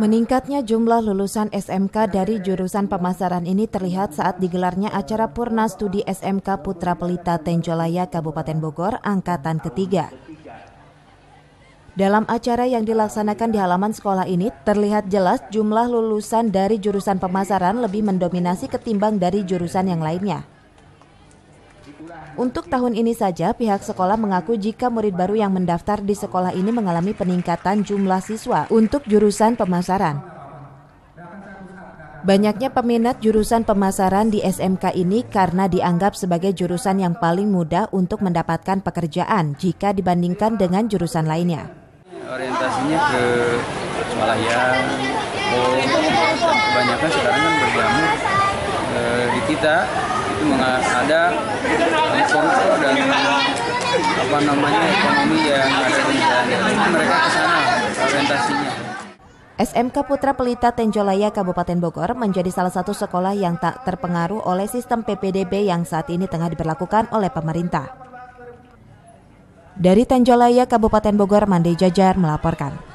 Meningkatnya jumlah lulusan SMK dari jurusan pemasaran ini terlihat saat digelarnya acara Purna Studi SMK Putra Pelita Tenjolaya Kabupaten Bogor angkatan ketiga. Dalam acara yang dilaksanakan di halaman sekolah ini, terlihat jelas jumlah lulusan dari jurusan pemasaran lebih mendominasi ketimbang dari jurusan yang lainnya. Untuk tahun ini saja, pihak sekolah mengaku jika murid baru yang mendaftar di sekolah ini mengalami peningkatan jumlah siswa untuk jurusan pemasaran. Banyaknya peminat jurusan pemasaran di SMK ini karena dianggap sebagai jurusan yang paling mudah untuk mendapatkan pekerjaan jika dibandingkan dengan jurusan lainnya. Orientasinya ke sekolah yang kebanyakan sekarang kan berjamur eh, di kita itu mengalami ada koruptor dan apa namanya ekonomi yang ada di sana. Mereka ke sana orientasinya. SMK Putra Pelita Tenjolaya Kabupaten Bogor menjadi salah satu sekolah yang tak terpengaruh oleh sistem PPDB yang saat ini tengah diberlakukan oleh pemerintah. Dari Tenjolaya Kabupaten Bogor, Mandi Jajar melaporkan.